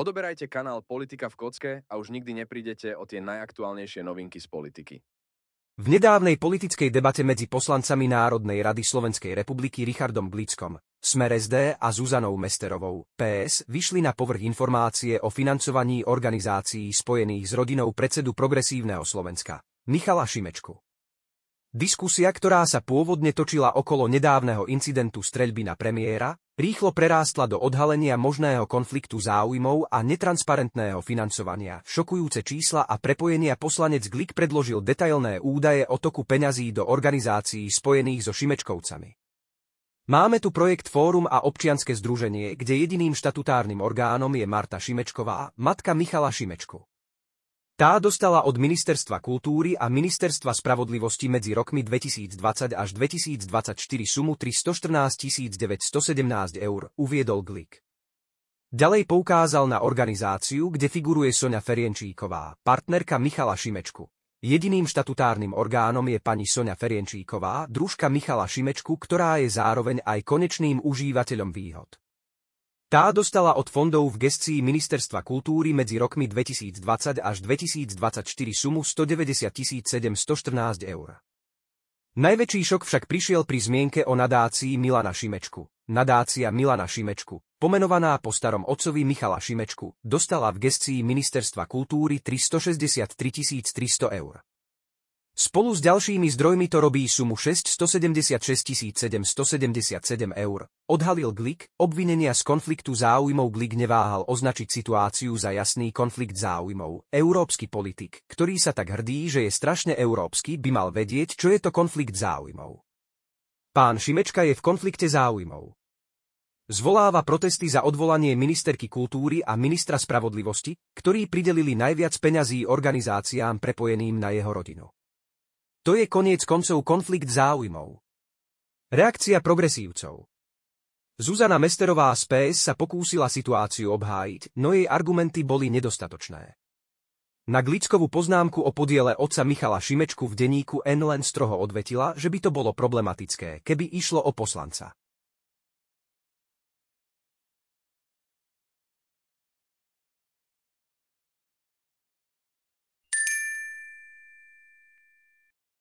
Odoberajte kanál Politika v kocke a už nikdy neprídete o tie najaktuálnejšie novinky z politiky. V nedávnej politickej debate medzi poslancami Národnej rady Slovenskej republiky Richardom Glickom, Smer SD a Zuzanou Mesterovou, PS, vyšli na povrch informácie o financovaní organizácií spojených s rodinou predsedu Progresívneho Slovenska, Michala Šimečku. Diskusia, ktorá sa pôvodne točila okolo nedávneho incidentu streľby na premiéra, rýchlo prerástla do odhalenia možného konfliktu záujmov a netransparentného financovania. Šokujúce čísla a prepojenia poslanec Glik predložil detailné údaje o toku peňazí do organizácií spojených so Šimečkovcami. Máme tu projekt Fórum a občianske združenie, kde jediným štatutárnym orgánom je Marta Šimečková, matka Michala Šimečku. Tá dostala od Ministerstva kultúry a Ministerstva spravodlivosti medzi rokmi 2020 až 2024 sumu 314 917 eur, uviedol Glik. Ďalej poukázal na organizáciu, kde figuruje Sonia Ferienčíková, partnerka Michala Šimečku. Jediným štatutárnym orgánom je pani Sonia Ferienčíková, družka Michala Šimečku, ktorá je zároveň aj konečným užívateľom výhod. Tá dostala od fondov v gestii Ministerstva kultúry medzi rokmi 2020 až 2024 sumu 190 714 eur. Najväčší šok však prišiel pri zmienke o nadácii Milana Šimečku. Nadácia Milana Šimečku, pomenovaná po starom otcovi Michala Šimečku, dostala v gestii Ministerstva kultúry 363 300 eur. Spolu s ďalšími zdrojmi to robí sumu 676 777 eur. Odhalil Glik, obvinenia z konfliktu záujmov Glik neváhal označiť situáciu za jasný konflikt záujmov. Európsky politik, ktorý sa tak hrdí, že je strašne európsky, by mal vedieť, čo je to konflikt záujmov. Pán Šimečka je v konflikte záujmov. Zvoláva protesty za odvolanie ministerky kultúry a ministra spravodlivosti, ktorí pridelili najviac peňazí organizáciám prepojeným na jeho rodinu. To je koniec koncov konflikt záujmov. Reakcia progresívcov Zuzana Mesterová z PS sa pokúsila situáciu obhájiť, no jej argumenty boli nedostatočné. Na Glickovú poznámku o podiele otca Michala Šimečku v denníku N len stroho odvetila, že by to bolo problematické, keby išlo o poslanca.